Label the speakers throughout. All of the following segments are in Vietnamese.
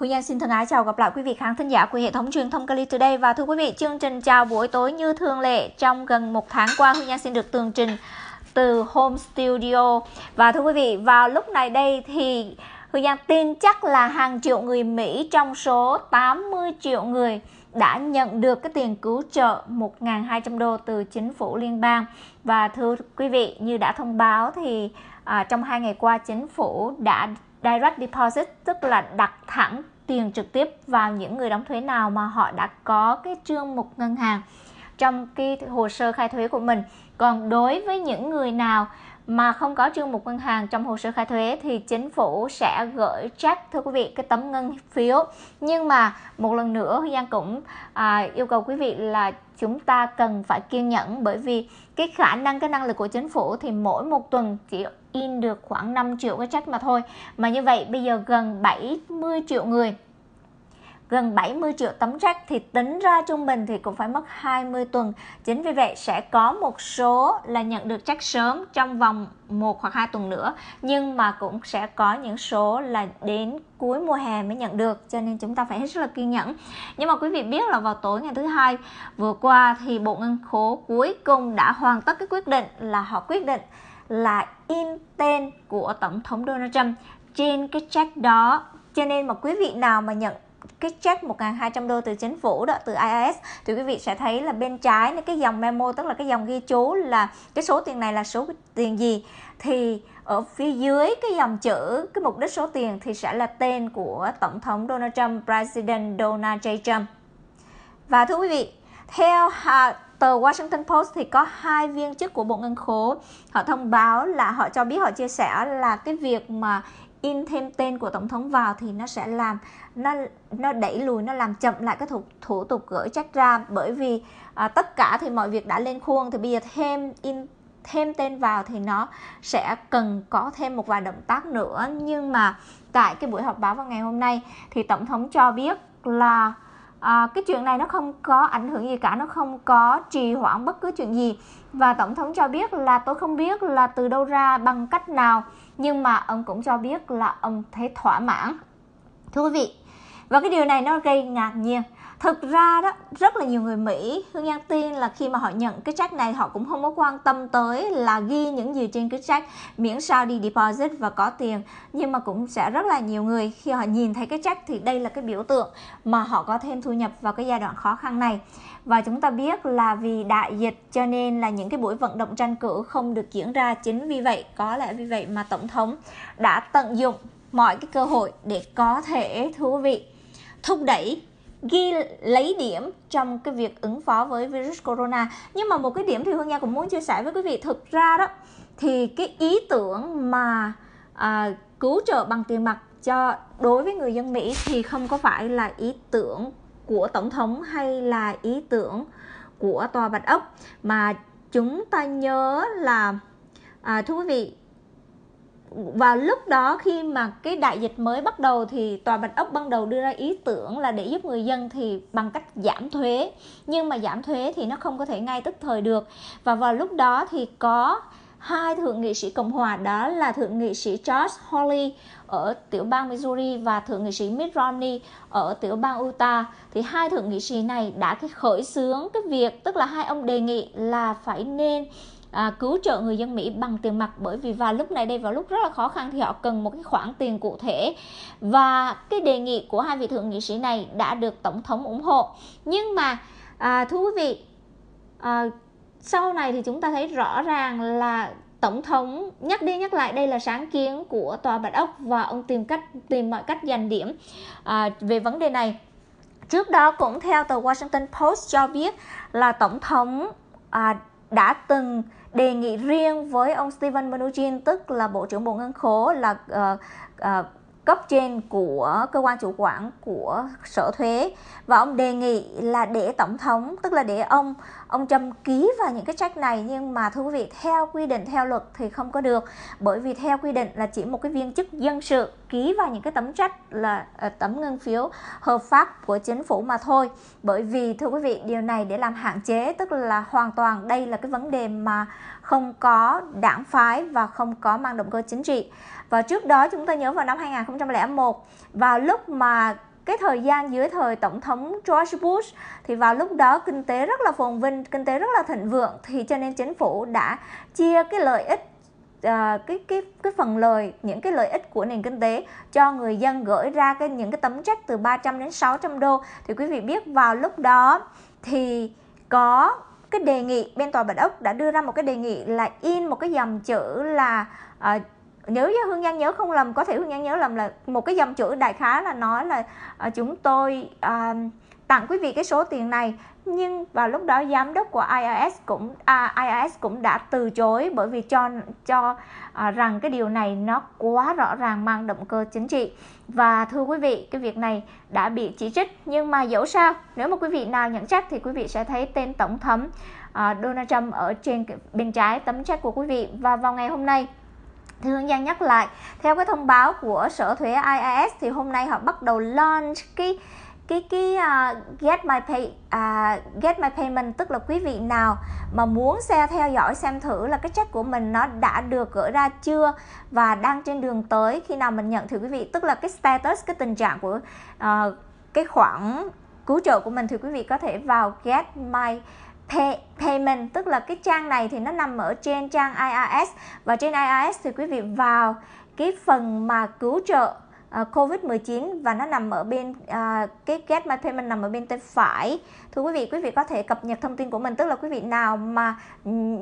Speaker 1: Hương Giang xin thân ái chào gặp lại quý vị khán thính giả của hệ thống truyền thông Cali Today và thưa quý vị, chương trình chào buổi tối như thường lệ trong gần một tháng qua Hương Giang xin được tường trình từ Home Studio và thưa quý vị, vào lúc này đây thì Hương Giang tin chắc là hàng triệu người Mỹ trong số 80 triệu người đã nhận được cái tiền cứu trợ 1.200 đô từ chính phủ liên bang và thưa quý vị như đã thông báo thì à, trong hai ngày qua chính phủ đã direct deposit tức là đặt thẳng tiền trực tiếp vào những người đóng thuế nào mà họ đã có cái chương mục ngân hàng trong cái hồ sơ khai thuế của mình còn đối với những người nào mà không có chương mục ngân hàng trong hồ sơ khai thuế thì chính phủ sẽ gửi check thưa quý vị cái tấm ngân phiếu nhưng mà một lần nữa Giang cũng à, yêu cầu quý vị là chúng ta cần phải kiên nhẫn bởi vì cái khả năng cái năng lực của chính phủ thì mỗi một tuần chỉ in được khoảng 5 triệu cái trách mà thôi mà như vậy bây giờ gần 70 triệu người gần 70 triệu tấm rác thì tính ra trung bình thì cũng phải mất 20 tuần. Chính vì vậy sẽ có một số là nhận được chắc sớm trong vòng 1 hoặc 2 tuần nữa nhưng mà cũng sẽ có những số là đến cuối mùa hè mới nhận được cho nên chúng ta phải hết sức là kiên nhẫn. Nhưng mà quý vị biết là vào tối ngày thứ hai vừa qua thì Bộ Ngân khố cuối cùng đã hoàn tất cái quyết định là họ quyết định là in tên của tổng thống Donald Trump trên cái check đó cho nên mà quý vị nào mà nhận cái check 1.200 đô từ chính phủ đó từ IRS thì quý vị sẽ thấy là bên trái là cái dòng memo tức là cái dòng ghi chú là cái số tiền này là số tiền gì thì ở phía dưới cái dòng chữ cái mục đích số tiền thì sẽ là tên của tổng thống Donald Trump President Donald J Trump và thưa quý vị theo Tờ Washington Post thì có hai viên chức của Bộ Ngân khố họ thông báo là họ cho biết họ chia sẻ là cái việc mà in thêm tên của tổng thống vào thì nó sẽ làm nó nó đẩy lùi nó làm chậm lại cái thủ, thủ tục gửi check ra bởi vì à, tất cả thì mọi việc đã lên khuôn thì bây giờ thêm in thêm tên vào thì nó sẽ cần có thêm một vài động tác nữa nhưng mà tại cái buổi họp báo vào ngày hôm nay thì tổng thống cho biết là à, cái chuyện này nó không có ảnh hưởng gì cả nó không có trì hoãn bất cứ chuyện gì và tổng thống cho biết là tôi không biết là từ đâu ra bằng cách nào nhưng mà ông cũng cho biết là ông thấy thỏa mãn thưa quý vị và cái điều này nó gây ngạc nhiên thực ra đó rất là nhiều người Mỹ Hương Giang tin là khi mà họ nhận cái check này họ cũng không có quan tâm tới là ghi những gì trên cái check miễn sao đi deposit và có tiền nhưng mà cũng sẽ rất là nhiều người khi họ nhìn thấy cái check thì đây là cái biểu tượng mà họ có thêm thu nhập vào cái giai đoạn khó khăn này và chúng ta biết là vì đại dịch cho nên là những cái buổi vận động tranh cử không được diễn ra chính vì vậy có lẽ vì vậy mà tổng thống đã tận dụng mọi cái cơ hội để có thể thú vị thúc đẩy ghi lấy điểm trong cái việc ứng phó với virus corona nhưng mà một cái điểm thì hương nha cũng muốn chia sẻ với quý vị thực ra đó thì cái ý tưởng mà à, cứu trợ bằng tiền mặt cho đối với người dân mỹ thì không có phải là ý tưởng của tổng thống hay là ý tưởng của tòa bạch ốc mà chúng ta nhớ là à, thưa quý vị và lúc đó khi mà cái đại dịch mới bắt đầu thì tòa bạch ốc ban đầu đưa ra ý tưởng là để giúp người dân thì bằng cách giảm thuế nhưng mà giảm thuế thì nó không có thể ngay tức thời được và vào lúc đó thì có hai thượng nghị sĩ cộng hòa đó là thượng nghị sĩ George Hawley ở tiểu bang Missouri và thượng nghị sĩ Mitt Romney ở tiểu bang Utah thì hai thượng nghị sĩ này đã khởi xướng cái việc tức là hai ông đề nghị là phải nên à, cứu trợ người dân Mỹ bằng tiền mặt bởi vì vào lúc này đây vào lúc rất là khó khăn thì họ cần một cái khoản tiền cụ thể và cái đề nghị của hai vị thượng nghị sĩ này đã được tổng thống ủng hộ nhưng mà à, quý vị à, sau này thì chúng ta thấy rõ ràng là tổng thống nhắc đi nhắc lại đây là sáng kiến của tòa bạch ốc và ông tìm cách tìm mọi cách giành điểm à, về vấn đề này trước đó cũng theo tờ Washington Post cho biết là tổng thống à, đã từng đề nghị riêng với ông Steven Mnuchin tức là Bộ trưởng Bộ Ngân khố là uh, uh, cấp trên của cơ quan chủ quản của sở thuế và ông đề nghị là để tổng thống tức là để ông ông Trump ký vào những cái trách này nhưng mà thưa quý vị theo quy định theo luật thì không có được bởi vì theo quy định là chỉ một cái viên chức dân sự ký vào những cái tấm trách là ờ, tấm ngân phiếu hợp pháp của chính phủ mà thôi bởi vì thưa quý vị điều này để làm hạn chế tức là hoàn toàn đây là cái vấn đề mà không có đảng phái và không có mang động cơ chính trị. Và trước đó chúng ta nhớ vào năm 2001 vào lúc mà cái thời gian dưới thời tổng thống George Bush thì vào lúc đó kinh tế rất là phồn vinh, kinh tế rất là thịnh vượng thì cho nên chính phủ đã chia cái lợi ích À, cái cái cái phần lời những cái lợi ích của nền kinh tế cho người dân gửi ra cái những cái tấm trách từ 300 đến 600 đô thì quý vị biết vào lúc đó thì có cái đề nghị bên tòa bạch ốc đã đưa ra một cái đề nghị là in một cái dòng chữ là uh, nếu như hương giang nhớ không lầm có thể hương giang nhớ lầm là một cái dòng chữ đại khái là nói là uh, chúng tôi uh, tặng quý vị cái số tiền này nhưng vào lúc đó giám đốc của IRS cũng à, IRS cũng đã từ chối bởi vì cho cho à, rằng cái điều này nó quá rõ ràng mang động cơ chính trị và thưa quý vị cái việc này đã bị chỉ trích nhưng mà dẫu sao nếu mà quý vị nào nhận trách thì quý vị sẽ thấy tên tổng thống à, Donald Trump ở trên bên trái tấm trách của quý vị và vào ngày hôm nay thì Hương Giang nhắc lại theo cái thông báo của sở thuế IRS thì hôm nay họ bắt đầu launch cái cái cái uh, get my pay uh, get my payment tức là quý vị nào mà muốn xe theo dõi xem thử là cái check của mình nó đã được gửi ra chưa và đang trên đường tới khi nào mình nhận thì quý vị tức là cái status cái tình trạng của uh, cái khoản cứu trợ của mình thì quý vị có thể vào get my pay, payment tức là cái trang này thì nó nằm ở trên trang IRS và trên IRS thì quý vị vào cái phần mà cứu trợ Ờ, COVID-19 và nó nằm ở bên uh, cái get payment nằm ở bên tay phải. Thưa quý vị, quý vị có thể cập nhật thông tin của mình tức là quý vị nào mà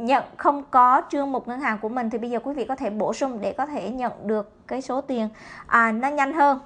Speaker 1: nhận không có chương mục ngân hàng của mình thì bây giờ quý vị có thể bổ sung để có thể nhận được cái số tiền à, nó nhanh hơn.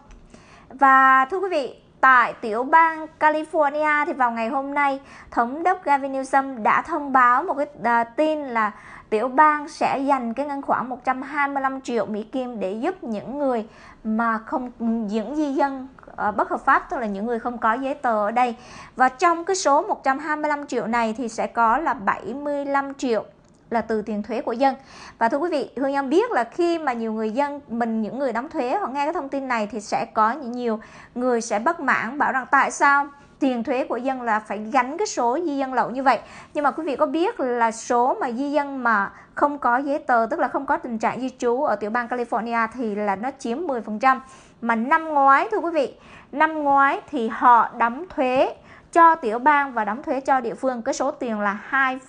Speaker 1: Và thưa quý vị, tại tiểu bang California thì vào ngày hôm nay, thống đốc Gavin Newsom đã thông báo một cái uh, tin là tiểu bang sẽ dành cái ngân khoản 125 triệu Mỹ Kim để giúp những người mà không những di dân ờ, bất hợp pháp tức là những người không có giấy tờ ở đây và trong cái số 125 triệu này thì sẽ có là 75 triệu là từ tiền thuế của dân và thưa quý vị hương em biết là khi mà nhiều người dân mình những người đóng thuế họ nghe cái thông tin này thì sẽ có nhiều người sẽ bất mãn bảo rằng tại sao tiền thuế của dân là phải gánh cái số di dân lậu như vậy nhưng mà quý vị có biết là số mà di dân mà không có giấy tờ tức là không có tình trạng di trú ở tiểu bang California thì là nó chiếm 10% mà năm ngoái thưa quý vị năm ngoái thì họ đóng thuế cho tiểu bang và đóng thuế cho địa phương cái số tiền là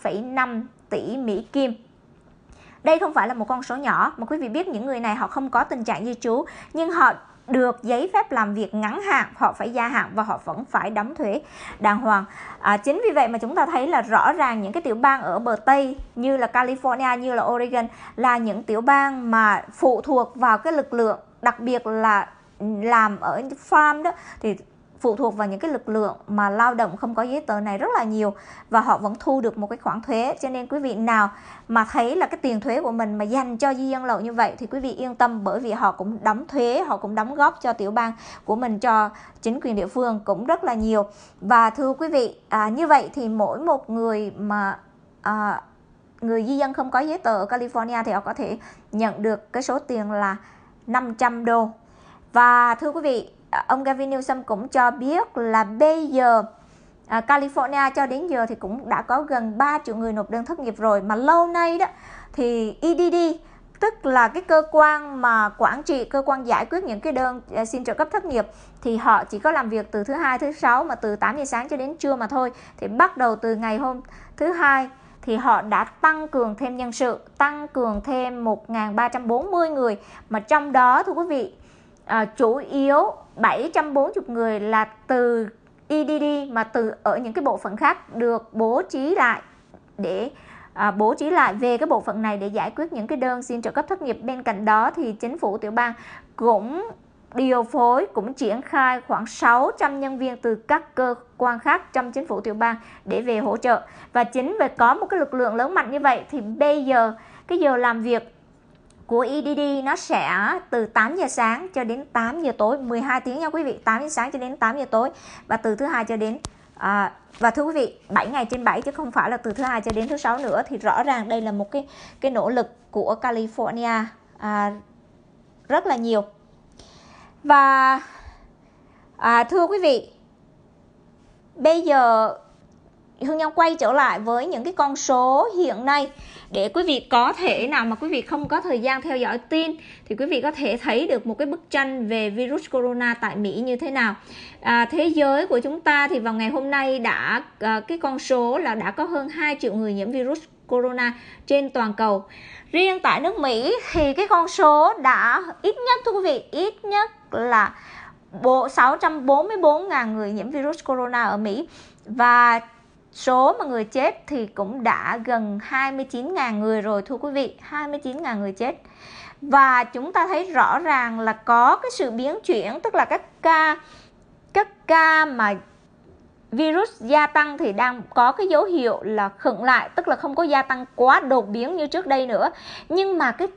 Speaker 1: 2,5 tỷ Mỹ Kim đây không phải là một con số nhỏ mà quý vị biết những người này họ không có tình trạng di trú nhưng họ được giấy phép làm việc ngắn hạn họ phải gia hạn và họ vẫn phải đóng thuế đàng hoàng à, chính vì vậy mà chúng ta thấy là rõ ràng những cái tiểu bang ở bờ tây như là California như là Oregon là những tiểu bang mà phụ thuộc vào cái lực lượng đặc biệt là làm ở farm đó thì phụ thuộc vào những cái lực lượng mà lao động không có giấy tờ này rất là nhiều và họ vẫn thu được một cái khoản thuế cho nên quý vị nào mà thấy là cái tiền thuế của mình mà dành cho di dân lậu như vậy thì quý vị yên tâm bởi vì họ cũng đóng thuế họ cũng đóng góp cho tiểu bang của mình cho chính quyền địa phương cũng rất là nhiều và thưa quý vị à, như vậy thì mỗi một người mà à, người di dân không có giấy tờ ở California thì họ có thể nhận được cái số tiền là 500 đô và thưa quý vị Ờ, ông Gavin Newsom cũng cho biết là bây giờ à, California cho đến giờ thì cũng đã có gần 3 triệu người nộp đơn thất nghiệp rồi mà lâu nay đó thì EDD tức là cái cơ quan mà quản trị cơ quan giải quyết những cái đơn à, xin trợ cấp thất nghiệp thì họ chỉ có làm việc từ thứ hai thứ sáu mà từ 8 giờ sáng cho đến trưa mà thôi thì bắt đầu từ ngày hôm thứ hai thì họ đã tăng cường thêm nhân sự tăng cường thêm 1.340 người mà trong đó thưa quý vị à, chủ yếu 740 người là từ EDD mà từ ở những cái bộ phận khác được bố trí lại để à, bố trí lại về cái bộ phận này để giải quyết những cái đơn xin trợ cấp thất nghiệp bên cạnh đó thì chính phủ tiểu bang cũng điều phối cũng triển khai khoảng 600 nhân viên từ các cơ quan khác trong chính phủ tiểu bang để về hỗ trợ và chính vì có một cái lực lượng lớn mạnh như vậy thì bây giờ cái giờ làm việc của EDD nó sẽ từ 8 giờ sáng cho đến 8 giờ tối 12 tiếng nha quý vị 8 giờ sáng cho đến 8 giờ tối và từ thứ hai cho đến à, và thưa quý vị 7 ngày trên 7 chứ không phải là từ thứ hai cho đến thứ sáu nữa thì rõ ràng đây là một cái cái nỗ lực của California à, rất là nhiều và à, thưa quý vị bây giờ Hương Nhân quay trở lại với những cái con số hiện nay để quý vị có thể nào mà quý vị không có thời gian theo dõi tin thì quý vị có thể thấy được một cái bức tranh về virus corona tại Mỹ như thế nào à, thế giới của chúng ta thì vào ngày hôm nay đã à, cái con số là đã có hơn 2 triệu người nhiễm virus corona trên toàn cầu riêng tại nước Mỹ thì cái con số đã ít nhất thưa quý vị ít nhất là bộ 644.000 người nhiễm virus corona ở Mỹ và số mà người chết thì cũng đã gần 29.000 người rồi thưa quý vị 29.000 người chết và chúng ta thấy rõ ràng là có cái sự biến chuyển tức là các ca các ca mà virus gia tăng thì đang có cái dấu hiệu là khựng lại tức là không có gia tăng quá đột biến như trước đây nữa nhưng mà cái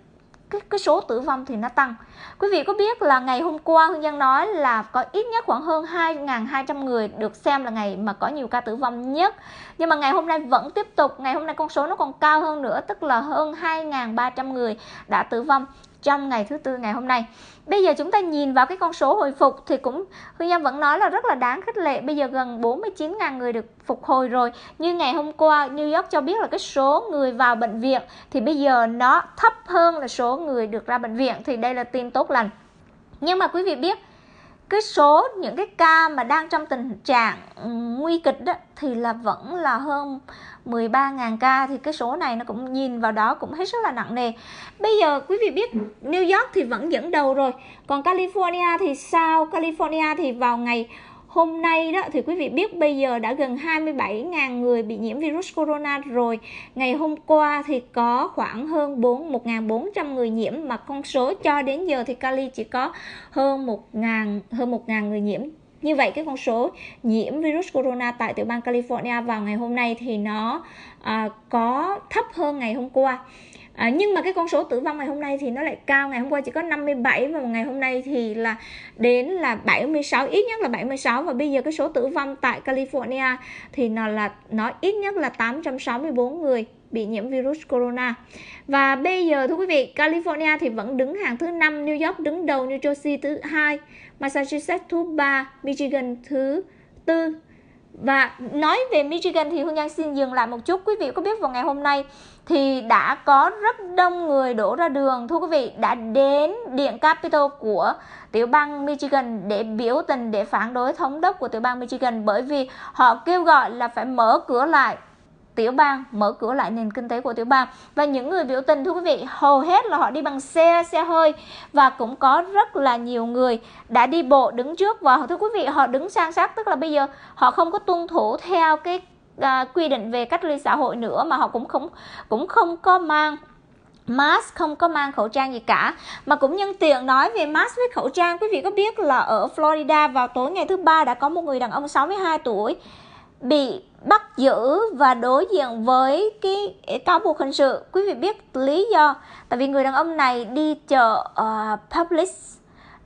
Speaker 1: cái, cái số tử vong thì nó tăng. Quý vị có biết là ngày hôm qua Hương Giang nói là có ít nhất khoảng hơn 2.200 người được xem là ngày mà có nhiều ca tử vong nhất. Nhưng mà ngày hôm nay vẫn tiếp tục, ngày hôm nay con số nó còn cao hơn nữa, tức là hơn 2.300 người đã tử vong trong ngày thứ tư ngày hôm nay bây giờ chúng ta nhìn vào cái con số hồi phục thì cũng Hương Nhâm vẫn nói là rất là đáng khích lệ bây giờ gần 49.000 người được phục hồi rồi như ngày hôm qua New York cho biết là cái số người vào bệnh viện thì bây giờ nó thấp hơn là số người được ra bệnh viện thì đây là tin tốt lành nhưng mà quý vị biết cái số những cái ca mà đang trong tình trạng ừ, nguy kịch đó, thì là vẫn là hơn 13.000 ca thì cái số này nó cũng nhìn vào đó cũng hết sức là nặng nề. Bây giờ quý vị biết New York thì vẫn dẫn đầu rồi, còn California thì sao? California thì vào ngày Hôm nay đó thì quý vị biết bây giờ đã gần 27.000 người bị nhiễm virus corona rồi. Ngày hôm qua thì có khoảng hơn 4 1.400 người nhiễm mà con số cho đến giờ thì Cali chỉ có hơn 1.000 hơn 1.000 người nhiễm như vậy cái con số nhiễm virus corona tại tiểu bang California vào ngày hôm nay thì nó à, có thấp hơn ngày hôm qua à, nhưng mà cái con số tử vong ngày hôm nay thì nó lại cao ngày hôm qua chỉ có 57 và ngày hôm nay thì là đến là 76 ít nhất là 76 và bây giờ cái số tử vong tại California thì nó là nó ít nhất là 864 người bị nhiễm virus corona. Và bây giờ thưa quý vị, California thì vẫn đứng hàng thứ năm New York đứng đầu, New Jersey thứ hai, Massachusetts thứ ba, Michigan thứ tư và nói về Michigan thì Hương Giang xin dừng lại một chút quý vị có biết vào ngày hôm nay thì đã có rất đông người đổ ra đường thưa quý vị đã đến điện Capitol của tiểu bang Michigan để biểu tình để phản đối thống đốc của tiểu bang Michigan bởi vì họ kêu gọi là phải mở cửa lại tiểu bang mở cửa lại nền kinh tế của tiểu bang và những người biểu tình thưa quý vị hầu hết là họ đi bằng xe xe hơi và cũng có rất là nhiều người đã đi bộ đứng trước và thưa quý vị họ đứng sang sát tức là bây giờ họ không có tuân thủ theo cái à, quy định về cách ly xã hội nữa mà họ cũng không cũng không có mang mask không có mang khẩu trang gì cả mà cũng nhân tiện nói về mask với khẩu trang quý vị có biết là ở Florida vào tối ngày thứ ba đã có một người đàn ông 62 tuổi bị bắt giữ và đối diện với cái cáo buộc hình sự quý vị biết lý do tại vì người đàn ông này đi chợ uh, ờ, public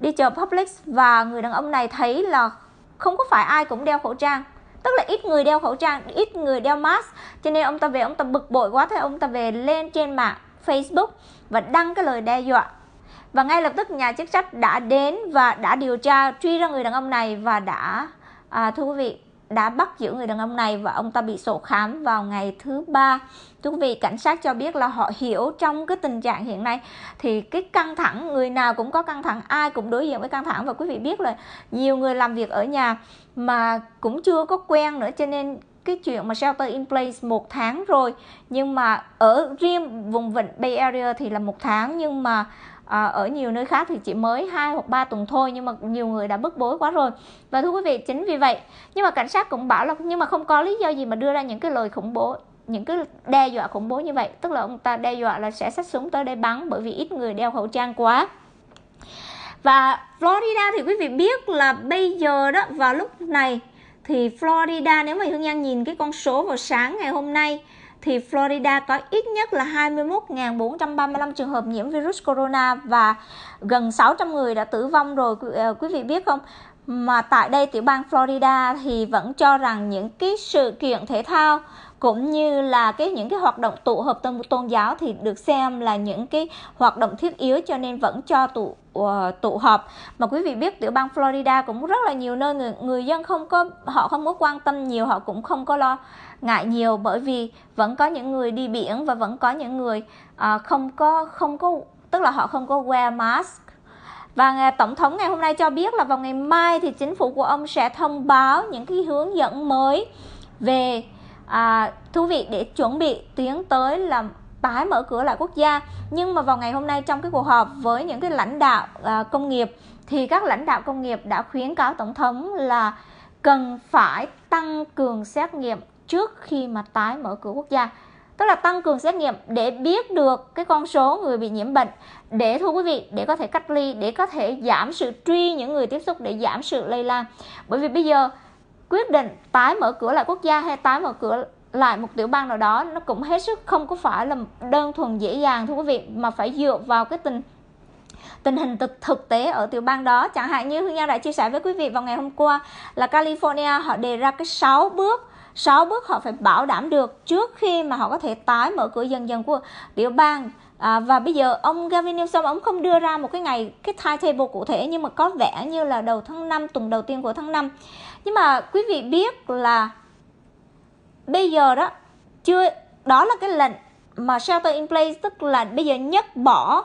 Speaker 1: đi chợ public và người đàn ông này thấy là không có phải ai cũng đeo khẩu trang tức là ít người đeo khẩu trang ít người đeo mask cho nên ông ta về ông ta bực bội quá thế ông ta về lên trên mạng facebook và đăng cái lời đe dọa và ngay lập tức nhà chức trách đã đến và đã điều tra truy ra người đàn ông này và đã à, thưa quý vị đã bắt giữ người đàn ông này và ông ta bị sổ khám vào ngày thứ ba Thưa quý vị cảnh sát cho biết là họ hiểu trong cái tình trạng hiện nay thì cái căng thẳng người nào cũng có căng thẳng ai cũng đối diện với căng thẳng và quý vị biết là nhiều người làm việc ở nhà mà cũng chưa có quen nữa cho nên cái chuyện mà shelter in place một tháng rồi nhưng mà ở riêng vùng vịnh Bay Area thì là một tháng nhưng mà à, ở nhiều nơi khác thì chỉ mới hai hoặc ba tuần thôi nhưng mà nhiều người đã bức bối quá rồi và thưa quý vị chính vì vậy nhưng mà cảnh sát cũng bảo là nhưng mà không có lý do gì mà đưa ra những cái lời khủng bố những cái đe dọa khủng bố như vậy tức là ông ta đe dọa là sẽ xách súng tới đây bắn bởi vì ít người đeo khẩu trang quá và Florida thì quý vị biết là bây giờ đó vào lúc này thì Florida nếu mà Hương Giang nhìn cái con số vào sáng ngày hôm nay thì Florida có ít nhất là 21.435 trường hợp nhiễm virus corona và gần 600 người đã tử vong rồi ờ, quý vị biết không? Mà tại đây tiểu bang Florida thì vẫn cho rằng những cái sự kiện thể thao cũng như là cái những cái hoạt động tụ hợp tôn, tôn giáo thì được xem là những cái hoạt động thiết yếu cho nên vẫn cho tụ ờ, tụ họp mà quý vị biết tiểu bang Florida cũng rất là nhiều nơi người người dân không có họ không có quan tâm nhiều họ cũng không có lo ngại nhiều bởi vì vẫn có những người đi biển và vẫn có những người uh, không có không có tức là họ không có wear mask và tổng thống ngày hôm nay cho biết là vào ngày mai thì chính phủ của ông sẽ thông báo những cái hướng dẫn mới về à, thú vị để chuẩn bị tiến tới là tái mở cửa lại quốc gia nhưng mà vào ngày hôm nay trong cái cuộc họp với những cái lãnh đạo à, công nghiệp thì các lãnh đạo công nghiệp đã khuyến cáo tổng thống là cần phải tăng cường xét nghiệm trước khi mà tái mở cửa quốc gia tức là tăng cường xét nghiệm để biết được cái con số người bị nhiễm bệnh để thưa quý vị để có thể cách ly để có thể giảm sự truy những người tiếp xúc để giảm sự lây lan bởi vì bây giờ quyết định tái mở cửa lại quốc gia hay tái mở cửa lại một tiểu bang nào đó nó cũng hết sức không có phải là đơn thuần dễ dàng thưa quý vị mà phải dựa vào cái tình tình hình thực thực tế ở tiểu bang đó chẳng hạn như Hương Giang đã chia sẻ với quý vị vào ngày hôm qua là California họ đề ra cái 6 bước 6 bước họ phải bảo đảm được trước khi mà họ có thể tái mở cửa dần dần của tiểu bang à, và bây giờ ông Gavin Newsom ông không đưa ra một cái ngày cái timetable cụ thể nhưng mà có vẻ như là đầu tháng 5 tuần đầu tiên của tháng 5 nhưng mà quý vị biết là bây giờ đó chưa đó là cái lệnh mà shelter in place tức là bây giờ nhấc bỏ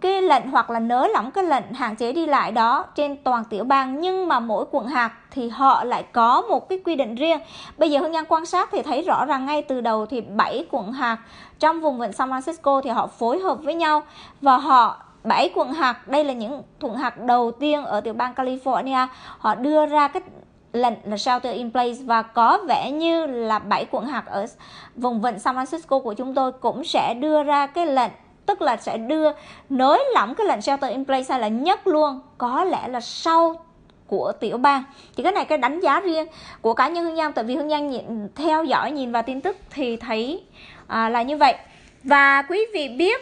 Speaker 1: cái lệnh hoặc là nới lỏng cái lệnh hạn chế đi lại đó trên toàn tiểu bang nhưng mà mỗi quận hạt thì họ lại có một cái quy định riêng. Bây giờ Hương nhân quan sát thì thấy rõ ràng ngay từ đầu thì bảy quận hạt trong vùng vịnh San Francisco thì họ phối hợp với nhau và họ bảy quận hạt đây là những quận hạt đầu tiên ở tiểu bang California họ đưa ra cái lệnh là shelter in place và có vẻ như là bảy quận hạt ở vùng vịnh San Francisco của chúng tôi cũng sẽ đưa ra cái lệnh tức là sẽ đưa nới lỏng cái lệnh shelter in place hay là nhất luôn có lẽ là sau của tiểu bang thì cái này cái đánh giá riêng của cá nhân hương giang tại vì hương giang nhìn, theo dõi nhìn vào tin tức thì thấy à, là như vậy và quý vị biết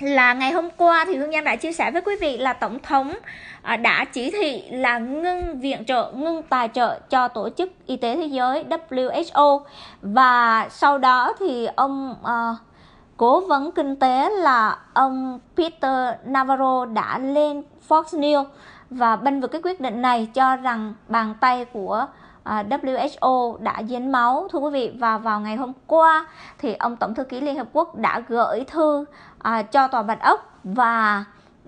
Speaker 1: là ngày hôm qua thì hương giang đã chia sẻ với quý vị là tổng thống à, đã chỉ thị là ngưng viện trợ ngưng tài trợ cho tổ chức y tế thế giới who và sau đó thì ông à, Cố vấn kinh tế là ông Peter Navarro đã lên Fox News và bên vực cái quyết định này cho rằng bàn tay của à, WHO đã dính máu thưa quý vị và vào ngày hôm qua thì ông tổng thư ký Liên Hợp Quốc đã gửi thư à, cho tòa Bạch Ốc và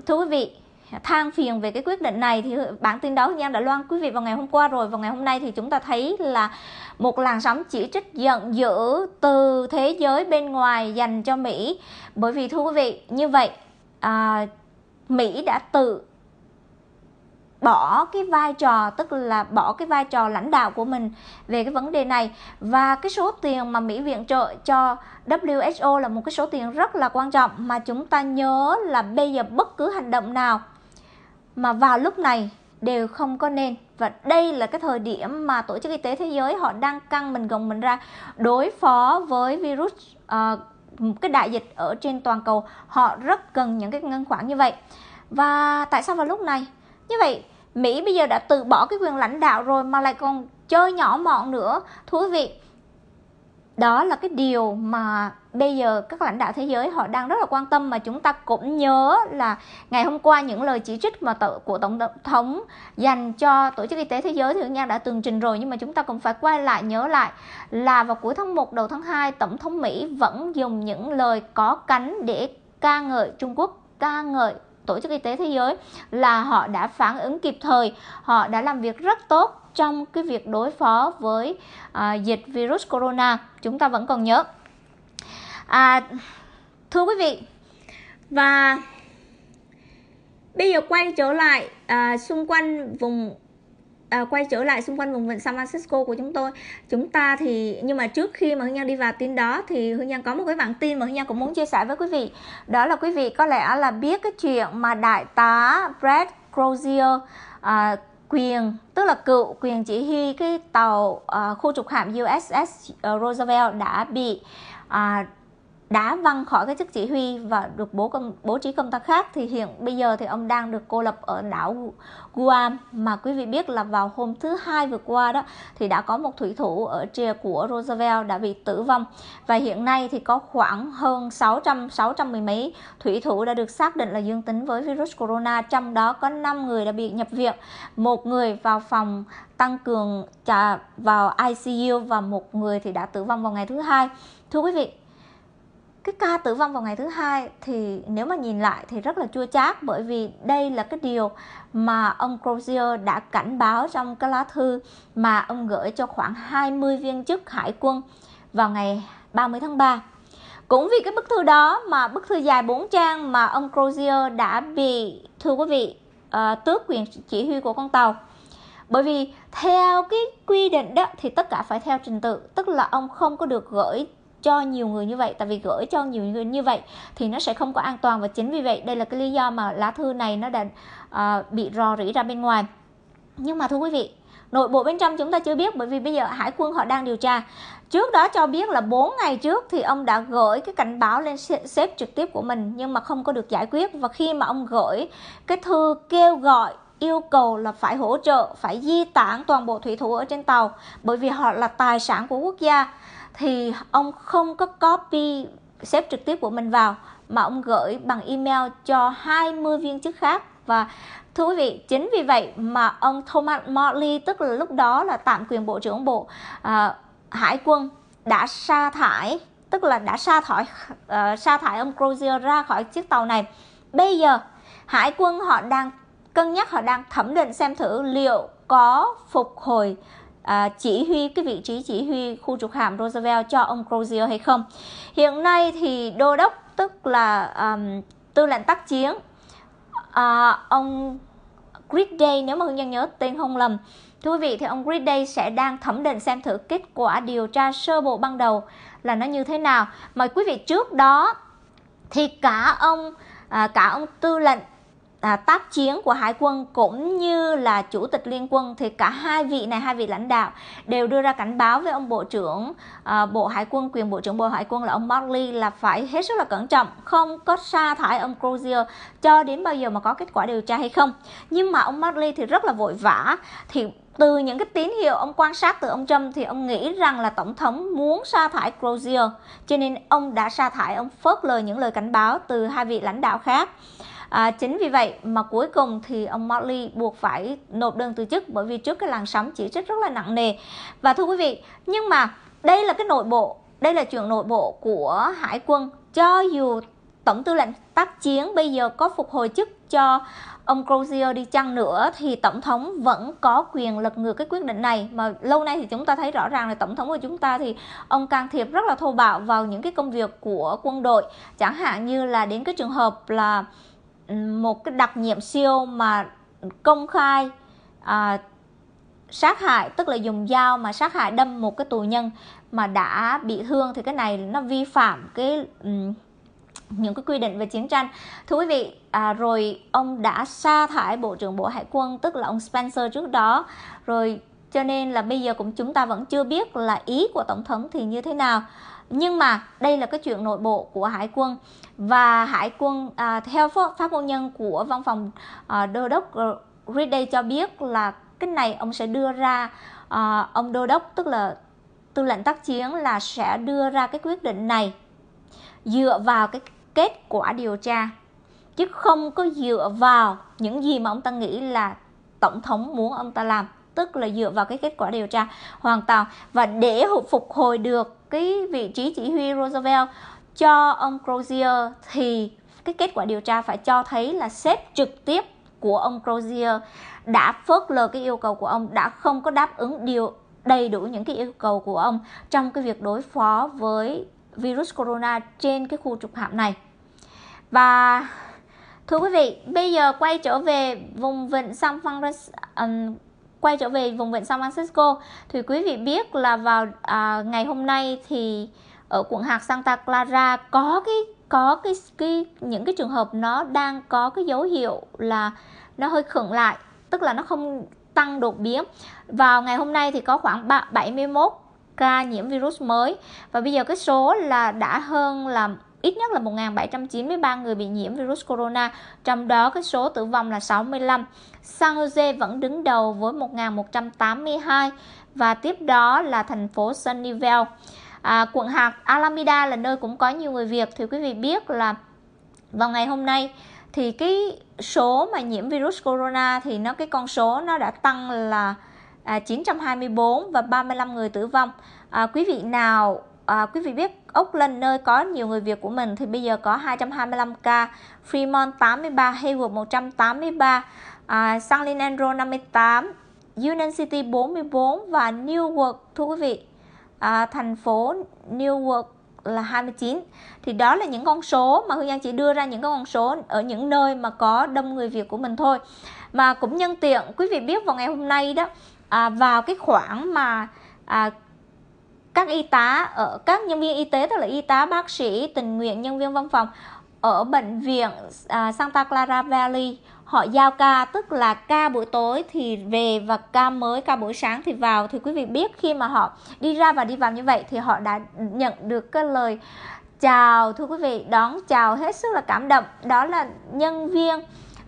Speaker 1: thưa quý vị than phiền về cái quyết định này thì bản tin đó thì em đã loan quý vị vào ngày hôm qua rồi vào ngày hôm nay thì chúng ta thấy là một làn sóng chỉ trích giận dữ từ thế giới bên ngoài dành cho Mỹ bởi vì thưa quý vị như vậy à, Mỹ đã tự bỏ cái vai trò tức là bỏ cái vai trò lãnh đạo của mình về cái vấn đề này và cái số tiền mà Mỹ viện trợ cho WHO là một cái số tiền rất là quan trọng mà chúng ta nhớ là bây giờ bất cứ hành động nào mà vào lúc này đều không có nên và đây là cái thời điểm mà tổ chức y tế thế giới họ đang căng mình gồng mình ra đối phó với virus uh, cái đại dịch ở trên toàn cầu họ rất cần những cái ngân khoản như vậy và tại sao vào lúc này như vậy mỹ bây giờ đã từ bỏ cái quyền lãnh đạo rồi mà lại còn chơi nhỏ mọn nữa thú vị đó là cái điều mà bây giờ các lãnh đạo thế giới họ đang rất là quan tâm mà chúng ta cũng nhớ là ngày hôm qua những lời chỉ trích mà tự, của tổng thống dành cho tổ chức y tế thế giới thì Hương Giang đã tường trình rồi nhưng mà chúng ta cũng phải quay lại nhớ lại là vào cuối tháng 1 đầu tháng 2 tổng thống Mỹ vẫn dùng những lời có cánh để ca ngợi Trung Quốc ca ngợi tổ chức y tế thế giới là họ đã phản ứng kịp thời họ đã làm việc rất tốt trong cái việc đối phó với à, dịch virus corona chúng ta vẫn còn nhớ à, thưa quý vị và bây giờ quay trở lại à, xung quanh vùng à, quay trở lại xung quanh vùng vịnh San Francisco của chúng tôi chúng ta thì nhưng mà trước khi mà Hương Nhan đi vào tin đó thì Hương Nhan có một cái bản tin mà Hương Nhan cũng muốn chia sẻ với quý vị đó là quý vị có lẽ là biết cái chuyện mà đại tá Brad Crozier à, quyền tức là cựu quyền chỉ huy cái tàu uh, khu trục hạm USS ờ, Roosevelt đã bị uh, đá văng khỏi cái chức chỉ huy và được bố công, bố trí công tác khác thì hiện bây giờ thì ông đang được cô lập ở đảo Guam mà quý vị biết là vào hôm thứ hai vừa qua đó thì đã có một thủy thủ ở trìa của Roosevelt đã bị tử vong và hiện nay thì có khoảng hơn 600 600 mười mấy thủy thủ đã được xác định là dương tính với virus corona trong đó có 5 người đã bị nhập viện một người vào phòng tăng cường à, vào ICU và một người thì đã tử vong vào ngày thứ hai thưa quý vị cái ca tử vong vào ngày thứ hai thì nếu mà nhìn lại thì rất là chua chát bởi vì đây là cái điều mà ông Crozier đã cảnh báo trong cái lá thư mà ông gửi cho khoảng 20 viên chức hải quân vào ngày 30 tháng 3. Cũng vì cái bức thư đó mà bức thư dài 4 trang mà ông Crozier đã bị thưa quý vị uh, tước quyền chỉ huy của con tàu. Bởi vì theo cái quy định đó thì tất cả phải theo trình tự, tức là ông không có được gửi cho nhiều người như vậy tại vì gửi cho nhiều người như vậy thì nó sẽ không có an toàn và chính vì vậy đây là cái lý do mà lá thư này nó đã uh, bị rò rỉ ra bên ngoài nhưng mà thưa quý vị nội bộ bên trong chúng ta chưa biết bởi vì bây giờ hải quân họ đang điều tra trước đó cho biết là 4 ngày trước thì ông đã gửi cái cảnh báo lên sếp trực tiếp của mình nhưng mà không có được giải quyết và khi mà ông gửi cái thư kêu gọi yêu cầu là phải hỗ trợ phải di tản toàn bộ thủy thủ ở trên tàu bởi vì họ là tài sản của quốc gia thì ông không có copy sếp trực tiếp của mình vào mà ông gửi bằng email cho 20 viên chức khác và thưa quý vị chính vì vậy mà ông Thomas Morley tức là lúc đó là tạm quyền bộ trưởng bộ à, hải quân đã sa thải tức là đã sa thải uh, sa thải ông Crozier ra khỏi chiếc tàu này bây giờ hải quân họ đang cân nhắc họ đang thẩm định xem thử liệu có phục hồi à, chỉ huy cái vị trí chỉ huy khu trục hạm Roosevelt cho ông Crozier hay không. Hiện nay thì đô đốc tức là um, tư lệnh tác chiến à, ông Gridday nếu mà Hương Nhân nhớ tên không lầm Thưa quý vị thì ông Gridday sẽ đang thẩm định xem thử kết quả điều tra sơ bộ ban đầu là nó như thế nào Mời quý vị trước đó thì cả ông à, cả ông tư lệnh à, tác chiến của hải quân cũng như là chủ tịch liên quân thì cả hai vị này hai vị lãnh đạo đều đưa ra cảnh báo với ông bộ trưởng à, bộ hải quân quyền bộ trưởng bộ hải quân là ông Marley là phải hết sức là cẩn trọng không có sa thải ông Crozier cho đến bao giờ mà có kết quả điều tra hay không nhưng mà ông Marley thì rất là vội vã thì từ những cái tín hiệu ông quan sát từ ông Trump thì ông nghĩ rằng là tổng thống muốn sa thải Crozier cho nên ông đã sa thải ông phớt lời những lời cảnh báo từ hai vị lãnh đạo khác À, chính vì vậy mà cuối cùng thì ông Motley buộc phải nộp đơn từ chức bởi vì trước cái làn sóng chỉ trích rất là nặng nề. Và thưa quý vị, nhưng mà đây là cái nội bộ, đây là chuyện nội bộ của hải quân cho dù tổng tư lệnh tác chiến bây giờ có phục hồi chức cho ông Crozier đi chăng nữa thì tổng thống vẫn có quyền lật ngược cái quyết định này mà lâu nay thì chúng ta thấy rõ ràng là tổng thống của chúng ta thì ông can thiệp rất là thô bạo vào những cái công việc của quân đội chẳng hạn như là đến cái trường hợp là một cái đặc nhiệm siêu mà công khai à, sát hại tức là dùng dao mà sát hại đâm một cái tù nhân mà đã bị thương thì cái này nó vi phạm cái um, những cái quy định về chiến tranh thưa quý vị à, rồi ông đã sa thải bộ trưởng bộ hải quân tức là ông Spencer trước đó rồi cho nên là bây giờ cũng chúng ta vẫn chưa biết là ý của tổng thống thì như thế nào nhưng mà đây là cái chuyện nội bộ của hải quân và hải quân à, theo phát ngôn nhân của văn phòng à, đô đốc Ridley cho biết là cái này ông sẽ đưa ra à, ông đô đốc tức là tư lệnh tác chiến là sẽ đưa ra cái quyết định này dựa vào cái kết quả điều tra chứ không có dựa vào những gì mà ông ta nghĩ là tổng thống muốn ông ta làm tức là dựa vào cái kết quả điều tra hoàn toàn và để phục hồi được cái vị trí chỉ huy Roosevelt cho ông Crozier thì cái kết quả điều tra phải cho thấy là sếp trực tiếp của ông Crozier đã phớt lờ cái yêu cầu của ông đã không có đáp ứng điều đầy đủ những cái yêu cầu của ông trong cái việc đối phó với virus corona trên cái khu trục hạm này và thưa quý vị bây giờ quay trở về vùng vịnh San Francisco quay trở về vùng vịnh San Francisco thì quý vị biết là vào à, ngày hôm nay thì ở quận hạt Santa Clara có cái có cái, cái những cái trường hợp nó đang có cái dấu hiệu là nó hơi khựng lại tức là nó không tăng đột biến vào ngày hôm nay thì có khoảng 71 ca nhiễm virus mới và bây giờ cái số là đã hơn là ít nhất là 1.793 người bị nhiễm virus corona, trong đó cái số tử vong là 65. San Jose vẫn đứng đầu với 1.182 và tiếp đó là thành phố Sunnyvale. À, quận hạt Alameda là nơi cũng có nhiều người Việt thì quý vị biết là vào ngày hôm nay thì cái số mà nhiễm virus corona thì nó cái con số nó đã tăng là à, 924 và 35 người tử vong. À, quý vị nào à, quý vị biết ốc lên nơi có nhiều người Việt của mình thì bây giờ có 225 ca, Fremont 83, Hayward 183 à, Sunlin Enro 58 Union City 44 và Newark thưa quý vị à, thành phố Newark là 29 thì đó là những con số mà Hương Giang chỉ đưa ra những con số ở những nơi mà có đông người Việt của mình thôi mà cũng nhân tiện quý vị biết vào ngày hôm nay đó à, vào cái khoảng mà à, các y tá ở các nhân viên y tế tức là y tá bác sĩ tình nguyện nhân viên văn phòng ở bệnh viện à, Santa Clara Valley họ giao ca tức là ca buổi tối thì về và ca mới ca buổi sáng thì vào thì quý vị biết khi mà họ đi ra và đi vào như vậy thì họ đã nhận được cái lời chào thưa quý vị đón chào hết sức là cảm động đó là nhân viên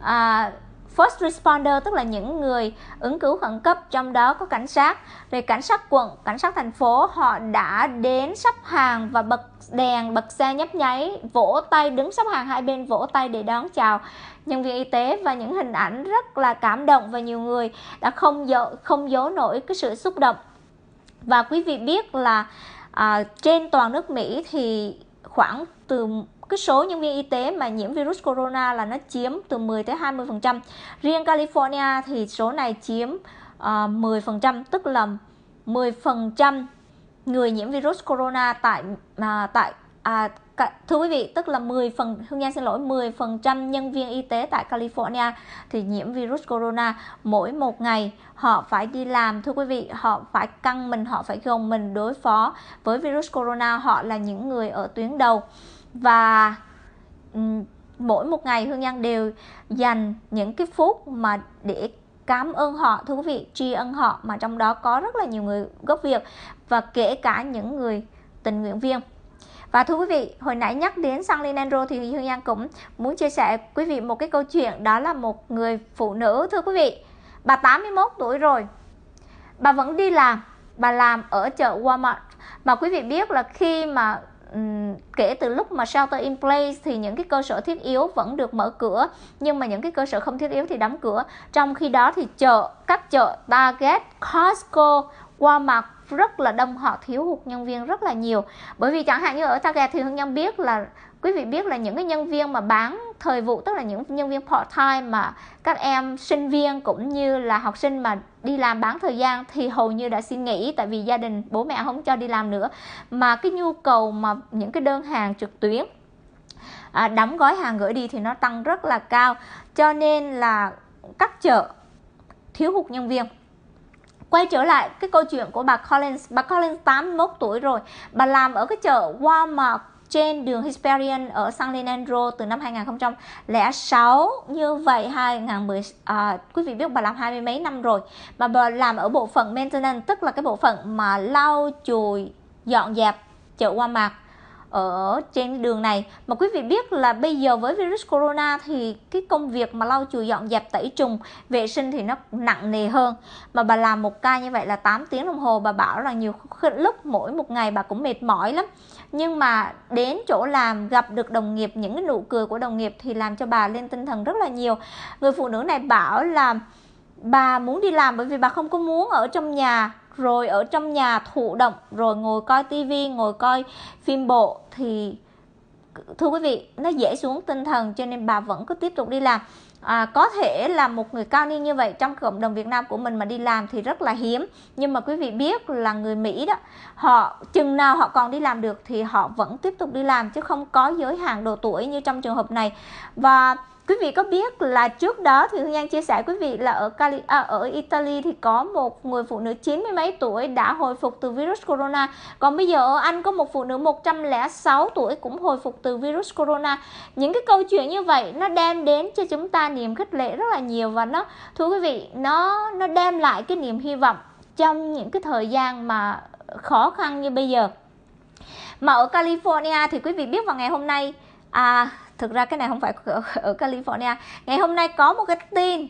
Speaker 1: à, first responder tức là những người ứng cứu khẩn cấp trong đó có cảnh sát về cảnh sát quận cảnh sát thành phố họ đã đến sắp hàng và bật đèn bật xe nhấp nháy vỗ tay đứng sắp hàng hai bên vỗ tay để đón chào nhân viên y tế và những hình ảnh rất là cảm động và nhiều người đã không dỗ không giấu nổi cái sự xúc động và quý vị biết là à, trên toàn nước Mỹ thì khoảng từ cái số nhân viên y tế mà nhiễm virus corona là nó chiếm từ 10 tới 20%. Riêng California thì số này chiếm uh, ờ, 10%, tức là 10% người nhiễm virus corona tại uh, tại à, cả, thưa quý vị, tức là 10 phần Hương Giang xin lỗi 10% nhân viên y tế tại California thì nhiễm virus corona mỗi một ngày họ phải đi làm thưa quý vị, họ phải căng mình, họ phải gồng mình đối phó với virus corona, họ là những người ở tuyến đầu và ừ, mỗi một ngày hương nhân đều dành những cái phút mà để cảm ơn họ thú vị tri ân họ mà trong đó có rất là nhiều người gốc việt và kể cả những người tình nguyện viên và thưa quý vị, hồi nãy nhắc đến Sunny Andro thì Hương Giang cũng muốn chia sẻ quý vị một cái câu chuyện đó là một người phụ nữ thưa quý vị. Bà 81 tuổi rồi. Bà vẫn đi làm, bà làm ở chợ Walmart. Mà quý vị biết là khi mà kể từ lúc mà shelter in place thì những cái cơ sở thiết yếu vẫn được mở cửa nhưng mà những cái cơ sở không thiết yếu thì đóng cửa trong khi đó thì chợ các chợ Target, Costco, Walmart rất là đông họ thiếu hụt nhân viên rất là nhiều bởi vì chẳng hạn như ở Target thì Hương Nhân biết là quý vị biết là những cái nhân viên mà bán thời vụ tức là những nhân viên part time mà các em sinh viên cũng như là học sinh mà đi làm bán thời gian thì hầu như đã xin nghỉ tại vì gia đình bố mẹ không cho đi làm nữa mà cái nhu cầu mà những cái đơn hàng trực tuyến à, đóng gói hàng gửi đi thì nó tăng rất là cao cho nên là các chợ thiếu hụt nhân viên quay trở lại cái câu chuyện của bà Collins bà Collins 81 tuổi rồi bà làm ở cái chợ Walmart trên đường Hesperian ở San Leandro từ năm 2006 như vậy 2010 à, quý vị biết bà làm hai mươi mấy năm rồi mà bà làm ở bộ phận maintenance tức là cái bộ phận mà lau chùi dọn dẹp chợ qua mạc ở trên đường này mà quý vị biết là bây giờ với virus corona thì cái công việc mà lau chùi dọn dẹp tẩy trùng vệ sinh thì nó nặng nề hơn mà bà làm một ca như vậy là 8 tiếng đồng hồ bà bảo là nhiều lúc mỗi một ngày bà cũng mệt mỏi lắm nhưng mà đến chỗ làm gặp được đồng nghiệp những cái nụ cười của đồng nghiệp thì làm cho bà lên tinh thần rất là nhiều người phụ nữ này bảo là bà muốn đi làm bởi vì bà không có muốn ở trong nhà rồi ở trong nhà thụ động rồi ngồi coi tivi ngồi coi phim bộ thì thưa quý vị nó dễ xuống tinh thần cho nên bà vẫn cứ tiếp tục đi làm à, có thể là một người cao niên như vậy trong cộng đồng Việt Nam của mình mà đi làm thì rất là hiếm nhưng mà quý vị biết là người Mỹ đó họ chừng nào họ còn đi làm được thì họ vẫn tiếp tục đi làm chứ không có giới hạn độ tuổi như trong trường hợp này và quý vị có biết là trước đó thì Hương Giang chia sẻ quý vị là ở Cali, à, ở Italy thì có một người phụ nữ chín mươi mấy tuổi đã hồi phục từ virus corona còn bây giờ ở Anh có một phụ nữ 106 tuổi cũng hồi phục từ virus corona những cái câu chuyện như vậy nó đem đến cho chúng ta niềm khích lệ rất là nhiều và nó thưa quý vị nó nó đem lại cái niềm hy vọng trong những cái thời gian mà khó khăn như bây giờ mà ở California thì quý vị biết vào ngày hôm nay à, thực ra cái này không phải ở, ở California ngày hôm nay có một cái tin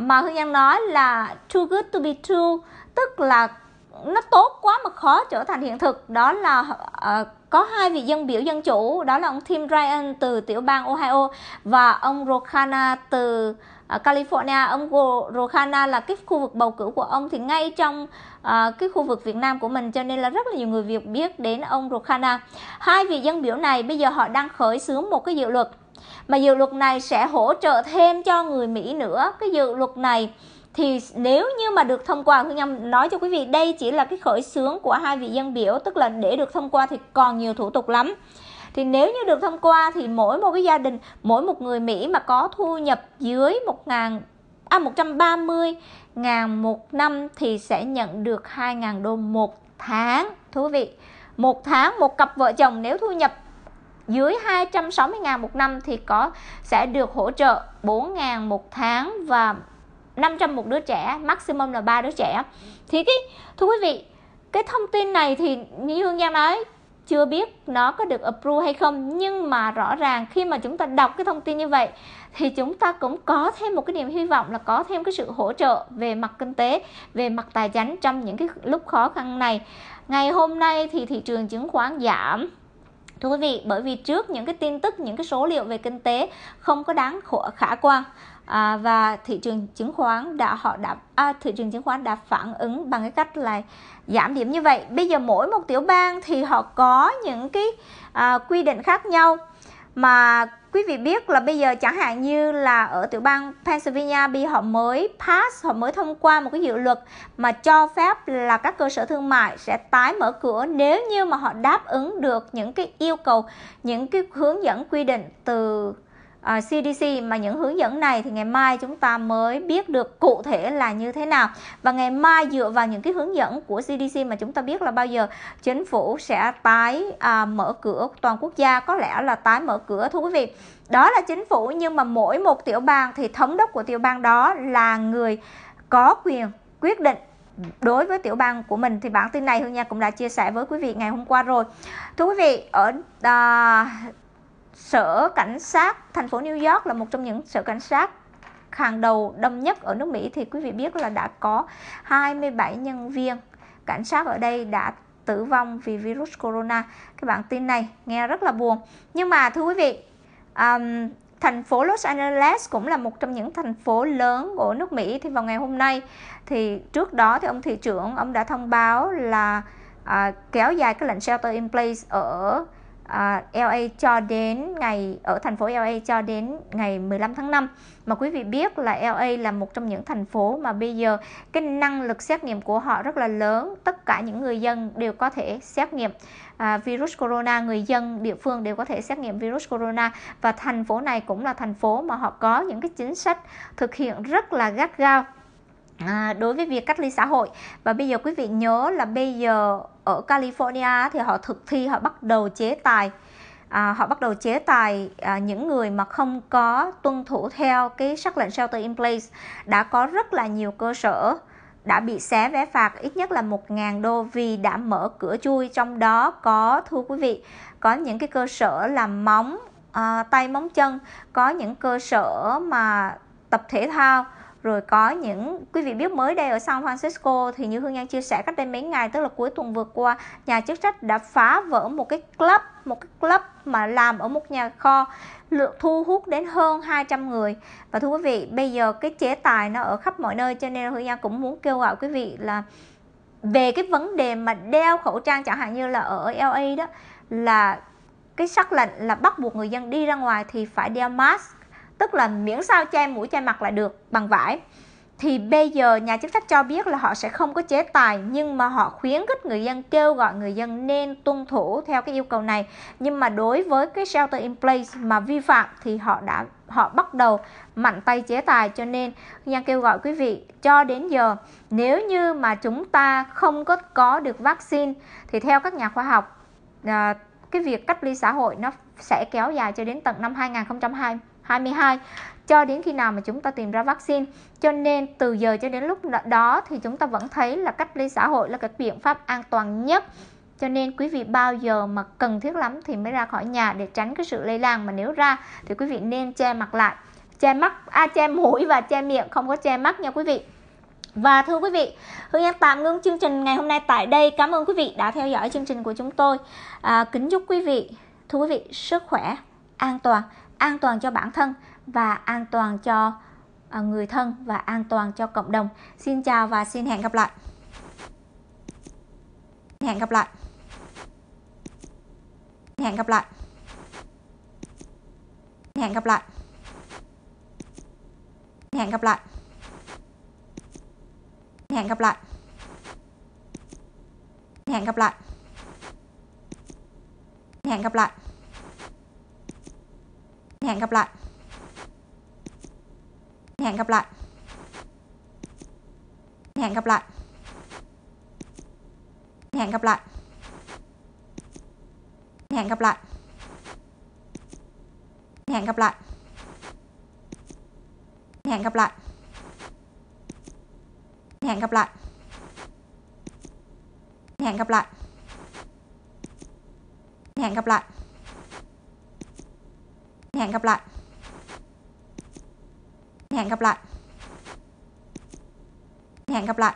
Speaker 1: mà Hương Giang nói là too good to be true tức là nó tốt quá mà khó trở thành hiện thực đó là uh, có hai vị dân biểu dân chủ đó là ông Tim Ryan từ tiểu bang Ohio và ông Rokana từ California ông Rokana là cái khu vực bầu cử của ông thì ngay trong uh, cái khu vực Việt Nam của mình cho nên là rất là nhiều người Việt biết đến ông Rokana hai vị dân biểu này bây giờ họ đang khởi xướng một cái dự luật mà dự luật này sẽ hỗ trợ thêm cho người Mỹ nữa cái dự luật này thì nếu như mà được thông qua Hương Nhâm nói cho quý vị đây chỉ là cái khởi xướng của hai vị dân biểu tức là để được thông qua thì còn nhiều thủ tục lắm thì nếu như được thông qua thì mỗi một cái gia đình mỗi một người Mỹ mà có thu nhập dưới 1 ngàn à 130 ngàn một năm thì sẽ nhận được 2 ngàn đô một tháng thú vị một tháng một cặp vợ chồng nếu thu nhập dưới 260 ngàn một năm thì có sẽ được hỗ trợ 4 ngàn một tháng và 500 một đứa trẻ maximum là ba đứa trẻ thì cái thưa quý vị cái thông tin này thì như Hương Giang nói chưa biết nó có được approve hay không nhưng mà rõ ràng khi mà chúng ta đọc cái thông tin như vậy thì chúng ta cũng có thêm một cái niềm hy vọng là có thêm cái sự hỗ trợ về mặt kinh tế về mặt tài chính trong những cái lúc khó khăn này ngày hôm nay thì thị trường chứng khoán giảm thưa quý vị bởi vì trước những cái tin tức những cái số liệu về kinh tế không có đáng khả quan à, và thị trường chứng khoán đã họ đã à, thị trường chứng khoán đã phản ứng bằng cái cách là giảm điểm như vậy bây giờ mỗi một tiểu bang thì họ có những cái à, quy định khác nhau mà quý vị biết là bây giờ chẳng hạn như là ở tiểu bang Pennsylvania bị họ mới pass họ mới thông qua một cái dự luật mà cho phép là các cơ sở thương mại sẽ tái mở cửa nếu như mà họ đáp ứng được những cái yêu cầu những cái hướng dẫn quy định từ uh, ờ, CDC mà những hướng dẫn này thì ngày mai chúng ta mới biết được cụ thể là như thế nào và ngày mai dựa vào những cái hướng dẫn của CDC mà chúng ta biết là bao giờ chính phủ sẽ tái uh, mở cửa toàn quốc gia có lẽ là tái mở cửa thưa quý vị đó là chính phủ nhưng mà mỗi một tiểu bang thì thống đốc của tiểu bang đó là người có quyền quyết định đối với tiểu bang của mình thì bản tin này Hương Nha cũng đã chia sẻ với quý vị ngày hôm qua rồi. Thưa quý vị, ở à, sở cảnh sát thành phố New York là một trong những sở cảnh sát hàng đầu đông nhất ở nước Mỹ thì quý vị biết là đã có 27 nhân viên cảnh sát ở đây đã tử vong vì virus corona. Cái bản tin này nghe rất là buồn. Nhưng mà thưa quý vị, um, thành phố Los Angeles cũng là một trong những thành phố lớn của nước Mỹ thì vào ngày hôm nay thì trước đó thì ông thị trưởng ông đã thông báo là uh, kéo dài cái lệnh shelter in place ở à, LA cho đến ngày ở thành phố LA cho đến ngày 15 tháng 5 mà quý vị biết là LA là một trong những thành phố mà bây giờ cái năng lực xét nghiệm của họ rất là lớn tất cả những người dân đều có thể xét nghiệm à, virus corona người dân địa phương đều có thể xét nghiệm virus corona và thành phố này cũng là thành phố mà họ có những cái chính sách thực hiện rất là gắt gao à, đối với việc cách ly xã hội và bây giờ quý vị nhớ là bây giờ ở California thì họ thực thi họ bắt đầu chế tài à, họ bắt đầu chế tài à, những người mà không có tuân thủ theo cái sắc lệnh shelter in place đã có rất là nhiều cơ sở đã bị xé vé phạt ít nhất là 1.000 đô vì đã mở cửa chui trong đó có thưa quý vị có những cái cơ sở làm móng à, tay móng chân có những cơ sở mà tập thể thao rồi có những quý vị biết mới đây ở San Francisco thì như Hương Nhan chia sẻ cách đây mấy ngày tức là cuối tuần vừa qua nhà chức trách đã phá vỡ một cái club một cái club mà làm ở một nhà kho lượng thu hút đến hơn 200 người và thưa quý vị bây giờ cái chế tài nó ở khắp mọi nơi cho nên Hương Nhan cũng muốn kêu gọi quý vị là về cái vấn đề mà đeo khẩu trang chẳng hạn như là ở LA đó là cái sắc lệnh là bắt buộc người dân đi ra ngoài thì phải đeo mask tức là miễn sao che mũi che mặt lại được bằng vải thì bây giờ nhà chức trách cho biết là họ sẽ không có chế tài nhưng mà họ khuyến khích người dân kêu gọi người dân nên tuân thủ theo cái yêu cầu này nhưng mà đối với cái shelter in place mà vi phạm thì họ đã họ bắt đầu mạnh tay chế tài cho nên nhà kêu gọi quý vị cho đến giờ nếu như mà chúng ta không có có được vaccine thì theo các nhà khoa học à, cái việc cách ly xã hội nó sẽ kéo dài cho đến tận năm 2020 22 cho đến khi nào mà chúng ta tìm ra vaccine. Cho nên từ giờ cho đến lúc đó thì chúng ta vẫn thấy là cách ly xã hội là cái biện pháp an toàn nhất. Cho nên quý vị bao giờ mà cần thiết lắm thì mới ra khỏi nhà để tránh cái sự lây lan mà nếu ra thì quý vị nên che mặt lại, che mắt, à, che mũi và che miệng không có che mắt nha quý vị. Và thưa quý vị, Hương An tạm ngưng chương trình ngày hôm nay tại đây. Cảm ơn quý vị đã theo dõi chương trình của chúng tôi. À, kính chúc quý vị, thưa quý vị, sức khỏe, an toàn an toàn cho bản thân và an toàn cho à, người thân và an toàn cho cộng đồng xin chào và xin hẹn gặp lại hẹn gặp lại hẹn gặp lại hẹn gặp lại hẹn gặp lại hẹn gặp lại hẹn gặp lại hẹn gặp lại แหงกับละแหงกับละแหงกับละแหงกับละแหงกับละแหงกับละแหงกับละแหงกับละแหงกับละแหงกับละแหงกับหลัแหงกับหลัแหงกับหลั